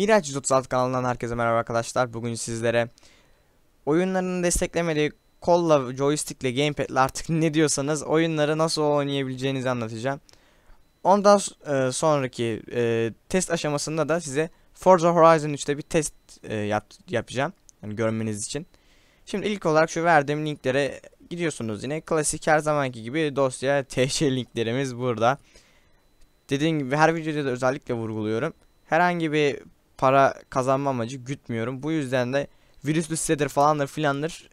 Miraç 136 kanalından herkese merhaba arkadaşlar. Bugün sizlere oyunların desteklemediği kolla, joystickle, gamepad'le artık ne diyorsanız oyunları nasıl oynayabileceğinizi anlatacağım. Ondan e, sonraki e, test aşamasında da size Forza Horizon 3'te bir test e, yap, yapacağım. Yani görmeniz için. Şimdi ilk olarak şu verdiğim linklere gidiyorsunuz yine. Klasik her zamanki gibi dosya TC linklerimiz burada. Dediğim gibi her videoda da özellikle vurguluyorum. Herhangi bir para kazanma amacı gütmüyorum. Bu yüzden de virüslü sitedir falandır filandır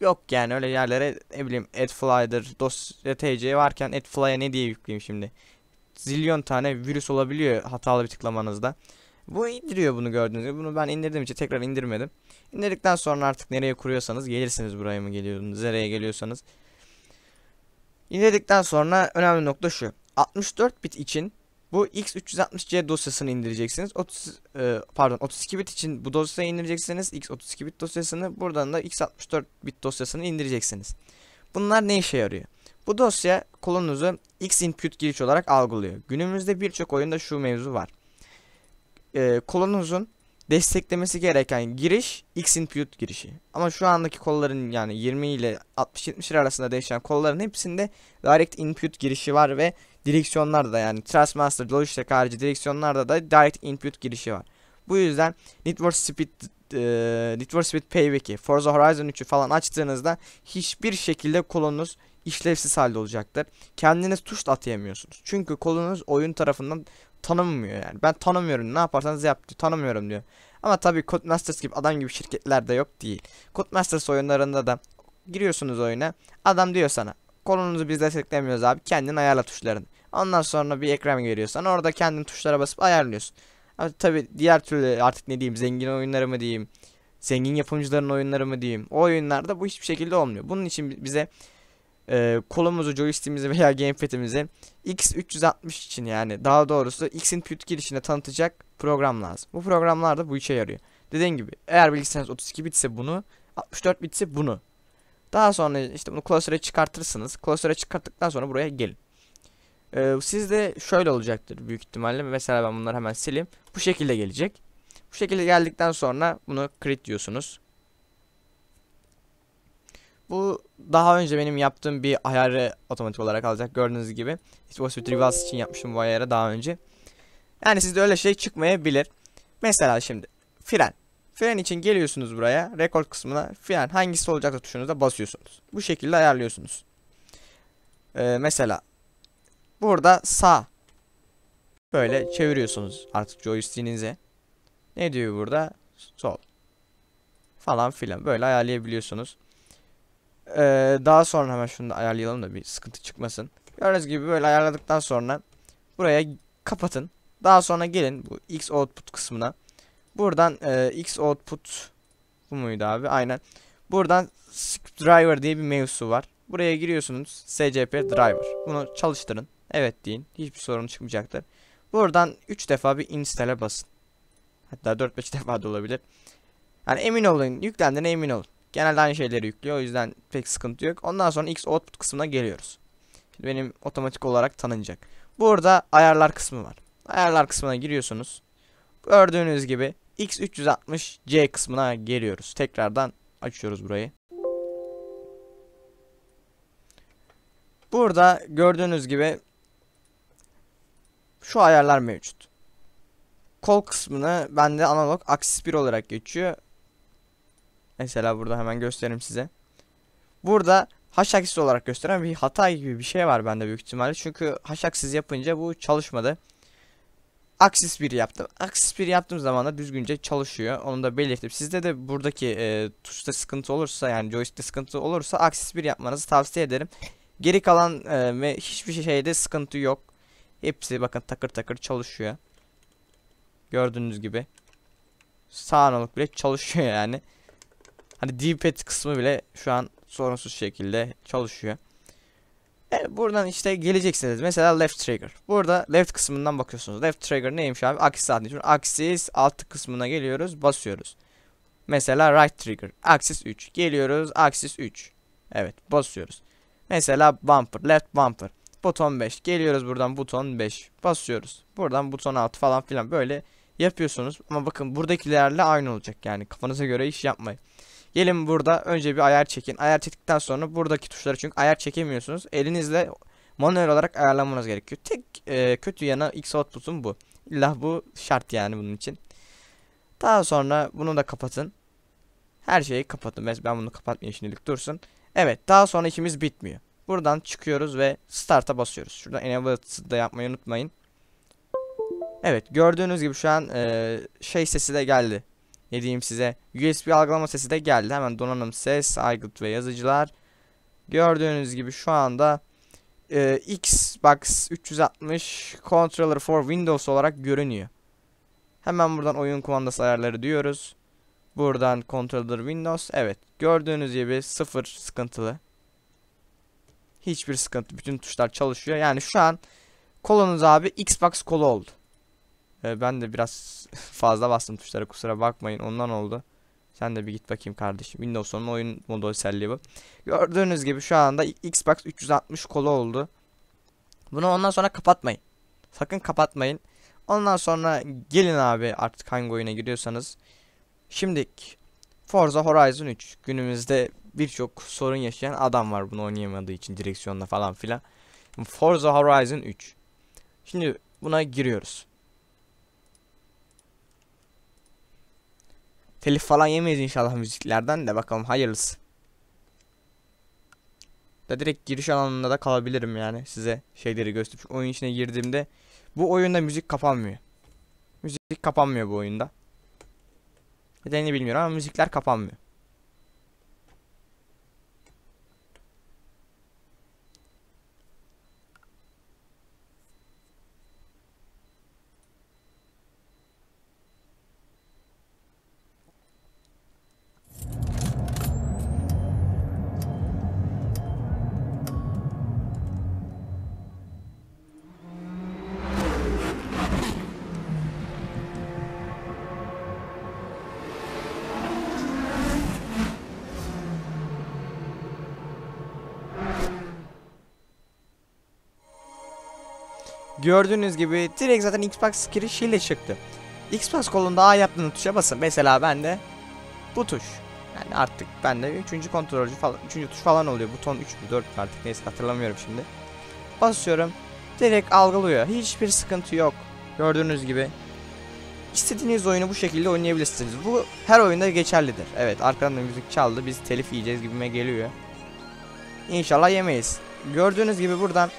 yok yani öyle yerlere ne bileyim adfly'dır dosya tc varken adfly'a ne diye yükleyeyim şimdi zilyon tane virüs olabiliyor hatalı bir tıklamanızda bu indiriyor bunu gördüğünüz gibi bunu ben indirdim için tekrar indirmedim indirdikten sonra artık nereye kuruyorsanız gelirsiniz buraya mı geliyorsunuz nereye geliyorsanız indirdikten sonra önemli nokta şu 64 bit için bu X360C dosyasını indireceksiniz. 30 e, pardon 32 bit için bu dosyayı indireceksiniz. X32 bit dosyasını buradan da X64 bit dosyasını indireceksiniz. Bunlar ne işe yarıyor? Bu dosya kolonunuzu X input giriş olarak algılıyor. Günümüzde birçok oyunda şu mevzu var. E, kolonunuzun desteklemesi gereken giriş X input girişi. Ama şu andaki kolların yani 20 ile 60-70 arasında değişen kolların hepsinde direct input girişi var ve direksiyonlarda da yani Thrustmaster Logitech harici direksiyonlarda da direct input girişi var. Bu yüzden Network Speed e, Need for Speed Payback'i, Forza Horizon 3'ü falan açtığınızda hiçbir şekilde kolunuz işlevsiz halde olacaktır. Kendiniz tuş atayamıyorsunuz. Çünkü kolunuz oyun tarafından tanınmıyor yani. Ben tanımıyorum ne yaparsanız yap diyor. Tanımıyorum diyor. Ama tabii Codemasters gibi adam gibi şirketlerde yok değil. Codemasters oyunlarında da giriyorsunuz oyuna. Adam diyor sana kolunuzu biz desteklemiyoruz abi kendin ayarla tuşlarını. Ondan sonra bir ekran görüyorsan orada kendin tuşlara basıp ayarlıyorsun. Ama tabi diğer türlü artık ne diyeyim zengin oyunları mı diyeyim. Zengin yapımcıların oyunları mı diyeyim. O oyunlarda bu hiçbir şekilde olmuyor. Bunun için bize e, kolumuzu, joystick'imizi veya gamepad'imizi X360 için yani daha doğrusu X input girişine tanıtacak program lazım. Bu programlar da bu işe yarıyor. Dediğim gibi eğer bilgisayarınız 32 bitse bunu, 64 bitse bunu. Daha sonra işte bunu klasöre çıkartırsınız. Klasöre çıkarttıktan sonra buraya gelin. Ee, sizde şöyle olacaktır büyük ihtimalle. Mesela ben bunları hemen sileyim. Bu şekilde gelecek. Bu şekilde geldikten sonra bunu create diyorsunuz. Bu daha önce benim yaptığım bir ayarı otomatik olarak alacak gördüğünüz gibi. It was with Rivals için yapmıştım bu ayarı daha önce. Yani sizde öyle şey çıkmayabilir. Mesela şimdi fren. Fren için geliyorsunuz buraya. Record kısmına fren hangisi olacaksa tuşunuza basıyorsunuz. Bu şekilde ayarlıyorsunuz. Ee, mesela Burada sağ. Böyle çeviriyorsunuz artık joystick'inize. Ne diyor burada? Sol. Falan filan. Böyle ayarlayabiliyorsunuz. Ee, daha sonra hemen şunu da ayarlayalım da bir sıkıntı çıkmasın. Gördüğünüz gibi böyle ayarladıktan sonra buraya kapatın. Daha sonra gelin bu X output kısmına. Buradan e, X output bu muydu abi? Aynen. Buradan driver diye bir mevzu var. Buraya giriyorsunuz. SCP driver. Bunu çalıştırın. Evet deyin. Hiçbir sorun çıkmayacaktır. Buradan 3 defa bir install'e basın. Hatta 4-5 defa da olabilir. Yani emin olun. Yüklendiğine emin olun. Genelde aynı şeyleri yüklüyor. O yüzden pek sıkıntı yok. Ondan sonra X output kısmına geliyoruz. Şimdi benim otomatik olarak tanınacak. Burada ayarlar kısmı var. Ayarlar kısmına giriyorsunuz. Gördüğünüz gibi X360C kısmına geliyoruz. Tekrardan açıyoruz burayı. Burada gördüğünüz gibi şu ayarlar mevcut. Kol kısmını bende analog axis 1 olarak geçiyor. Mesela burada hemen göstereyim size. Burada h aksisi olarak gösteren bir hata gibi bir şey var bende büyük ihtimalle. Çünkü h aksiz yapınca bu çalışmadı. Axis 1 yaptım. Axis 1 yaptığım zaman da düzgünce çalışıyor. Onu da belirttim. Sizde de buradaki e, tuşta sıkıntı olursa yani joystick'te sıkıntı olursa axis 1 yapmanızı tavsiye ederim. Geri kalan e, ve hiçbir şeyde sıkıntı yok. Hepsi bakın takır takır çalışıyor. Gördüğünüz gibi. sağ Sağanalık bile çalışıyor yani. Hani D-pad kısmı bile şu an sorunsuz şekilde çalışıyor. Evet, buradan işte geleceksiniz. Mesela left trigger. Burada left kısmından bakıyorsunuz. Left trigger neymiş abi? Aksis saatini. Şimdi aksis altı kısmına geliyoruz. Basıyoruz. Mesela right trigger. Aksis 3. Geliyoruz. Aksis 3. Evet basıyoruz. Mesela bumper. Left bumper buton 5. Geliyoruz buradan buton 5. Basıyoruz. Buradan buton 6 falan filan böyle yapıyorsunuz. Ama bakın buradakilerle aynı olacak. Yani kafanıza göre iş yapmayın. Gelin burada önce bir ayar çekin. Ayar çektikten sonra buradaki tuşları çünkü ayar çekemiyorsunuz. Elinizle manuel olarak ayarlamanız gerekiyor. Tek e, kötü yana X output'un bu. İlla bu şart yani bunun için. Daha sonra bunu da kapatın. Her şeyi kapatın. Ben bunu kapatmayayım şimdilik dursun. Evet daha sonra işimiz bitmiyor. Buradan çıkıyoruz ve start'a basıyoruz. Şuradan enabled'ı da yapmayı unutmayın. Evet gördüğünüz gibi şu an e, şey sesi de geldi. Ne diyeyim size? USB algılama sesi de geldi. Hemen donanım ses, aygıt ve yazıcılar. Gördüğünüz gibi şu anda e, Xbox 360 Controller for Windows olarak görünüyor. Hemen buradan oyun kumandası ayarları diyoruz. Buradan Controller Windows. Evet gördüğünüz gibi sıfır sıkıntılı. Hiçbir sıkıntı. Bütün tuşlar çalışıyor. Yani şu an kolunuz abi Xbox kolu oldu. Ee, ben de biraz fazla bastım tuşlara kusura bakmayın. Ondan oldu. Sen de bir git bakayım kardeşim. Windows 10'un oyun modelselliği bu. Gördüğünüz gibi şu anda Xbox 360 kolu oldu. Bunu ondan sonra kapatmayın. Sakın kapatmayın. Ondan sonra gelin abi artık hangi oyuna giriyorsanız. Şimdi Forza Horizon 3 günümüzde birçok sorun yaşayan adam var bunu oynayamadığı için direksiyonla falan filan. Forza Horizon 3. Şimdi buna giriyoruz. Telif falan yemeyiz inşallah müziklerden de bakalım hayırlısı. Da direkt giriş alanında da kalabilirim yani size şeyleri gösterip oyun içine girdiğimde bu oyunda müzik kapanmıyor. Müzik kapanmıyor bu oyunda. Nedenini bilmiyorum ama müzikler kapanmıyor. Gördüğünüz gibi direkt zaten Xbox girişiyle çıktı. Xbox kolunda A yaptığınız tuşa basın. Mesela ben de bu tuş. Yani artık ben de 3. kontrolcü falan 3. tuş falan oluyor. Buton 3 mü 4 mü artık neyse hatırlamıyorum şimdi. Basıyorum. Direkt algılıyor. Hiçbir sıkıntı yok. Gördüğünüz gibi istediğiniz oyunu bu şekilde oynayabilirsiniz. Bu her oyunda geçerlidir. Evet arkadan müzik çaldı. Biz telif yiyeceğiz gibime geliyor. İnşallah yemeyiz. Gördüğünüz gibi buradan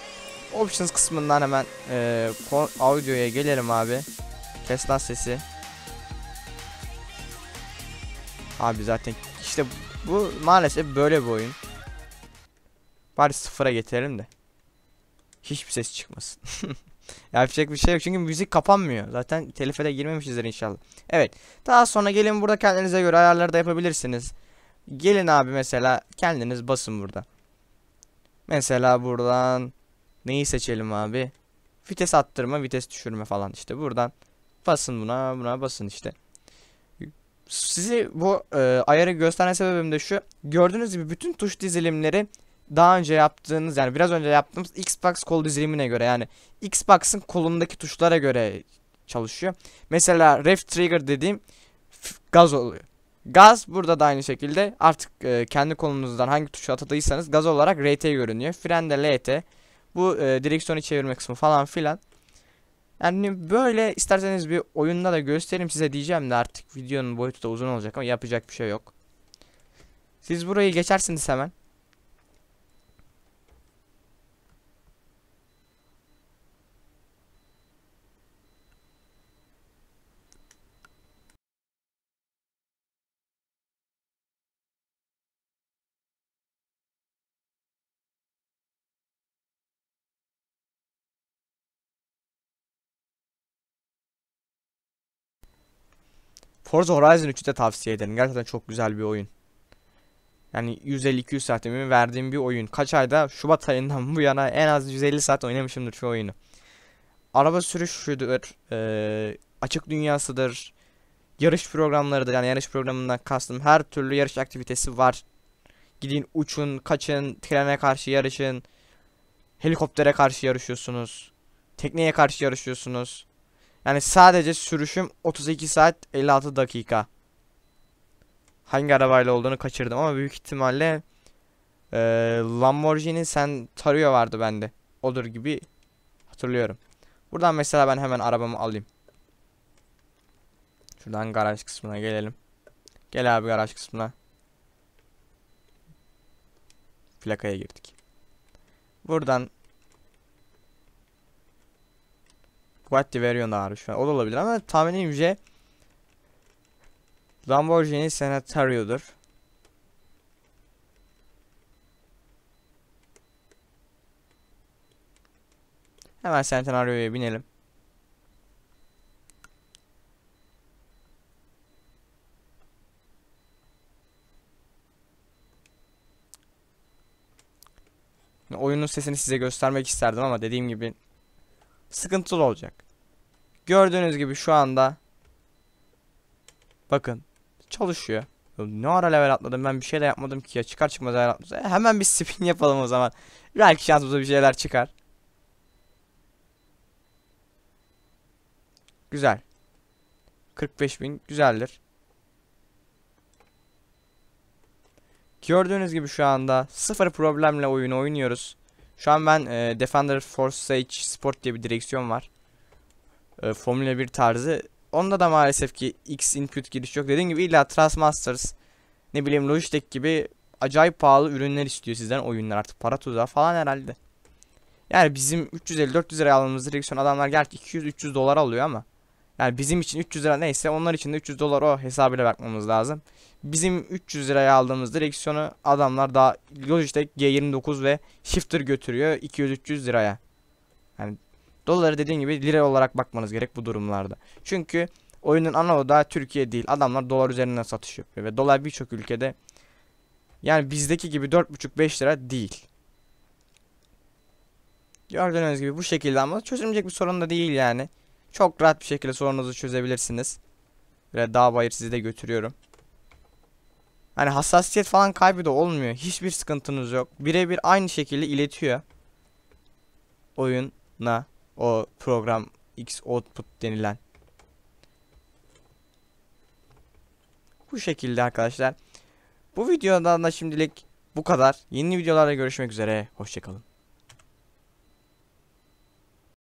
Options kısmından hemen e, audio'ya gelelim abi. Kes lan sesi. Abi zaten işte bu maalesef böyle bir oyun. Bari sıfıra getirelim de. Hiçbir ses çıkmasın. Yapacak bir şey yok çünkü müzik kapanmıyor. Zaten telife de girmemişizdir inşallah. Evet. Daha sonra gelin burada kendinize göre ayarları da yapabilirsiniz. Gelin abi mesela kendiniz basın burada. Mesela buradan Neyi seçelim abi? Vites attırma, vites düşürme falan işte. Buradan basın buna, buna basın işte. Sizi bu e, ayarı gösteren sebebim de şu. Gördüğünüz gibi bütün tuş dizilimleri daha önce yaptığınız yani biraz önce yaptığımız Xbox kol dizilimine göre yani Xbox'ın kolundaki tuşlara göre çalışıyor. Mesela ref trigger dediğim gaz oluyor. Gaz burada da aynı şekilde artık e, kendi kolunuzdan hangi tuşu atadıysanız gaz olarak RT görünüyor. Fren de LT. Bu e, direksiyonu çevirme kısmı falan filan. Yani böyle isterseniz bir oyunda da göstereyim size diyeceğim de artık videonun boyutu da uzun olacak ama yapacak bir şey yok. Siz burayı geçersiniz hemen. Forza Horizon 3'ü de tavsiye ederim. Gerçekten çok güzel bir oyun. Yani 150-200 saatimi verdiğim bir oyun. Kaç ayda Şubat ayından bu yana en az 150 saat oynamışımdır şu oyunu. Araba sürüşüdür, e, açık dünyasıdır, yarış programlarıdır. Yani yarış programından kastım her türlü yarış aktivitesi var. Gidin uçun, kaçın, trene karşı yarışın, helikoptere karşı yarışıyorsunuz, tekneye karşı yarışıyorsunuz. Yani sadece sürüşüm 32 saat 56 dakika. Hangi arabayla olduğunu kaçırdım ama büyük ihtimalle e, Lamborghini Centario vardı bende. Odur gibi hatırlıyorum. Buradan mesela ben hemen arabamı alayım. Şuradan garaj kısmına gelelim. Gel abi garaj kısmına. Plakaya girdik. Buradan Guadiverion da varmış falan. O da olabilir ama tahminimce Lamborghini Senatario'dur. Hemen Centenario'ya binelim. Oyunun sesini size göstermek isterdim ama dediğim gibi sıkıntılı olacak. Gördüğünüz gibi şu anda bakın çalışıyor. Ne ara level atladım ben bir şey de yapmadım ki ya çıkar çıkmaz level atladım. E, hemen bir spin yapalım o zaman. Belki şansımıza bir şeyler çıkar. Güzel. 45 bin güzeldir. Gördüğünüz gibi şu anda sıfır problemle oyunu oynuyoruz. Şu an ben e, Defender Force Sage Sport diye bir direksiyon var. E, Formula 1 tarzı. Onda da maalesef ki X input giriş yok. Dediğim gibi illa Thrustmasters, ne bileyim Logitech gibi acayip pahalı ürünler istiyor sizden oyunlar artık para tuzağı falan herhalde. Yani bizim 350-400 liraya aldığımız direksiyon adamlar gerçi 200-300 dolar alıyor ama. Yani bizim için 300 lira neyse onlar için de 300 dolar o hesabıyla bakmamız lazım. Bizim 300 liraya aldığımız direksiyonu adamlar daha Logitech G29 ve Shifter götürüyor 200-300 liraya. Yani doları dediğim gibi lira olarak bakmanız gerek bu durumlarda. Çünkü oyunun ana odağı Türkiye değil. Adamlar dolar üzerinden satış yapıyor ve dolar birçok ülkede yani bizdeki gibi 4,5-5 lira değil. Gördüğünüz gibi bu şekilde ama çözülecek bir sorun da değil yani. Çok rahat bir şekilde sorunuzu çözebilirsiniz. Böyle daha bayır sizi de götürüyorum. Hani hassasiyet falan kaybı da olmuyor. Hiçbir sıkıntınız yok. Birebir aynı şekilde iletiyor. Oyuna o program X output denilen. Bu şekilde arkadaşlar. Bu videodan da şimdilik bu kadar. Yeni videolarda görüşmek üzere. Hoşçakalın.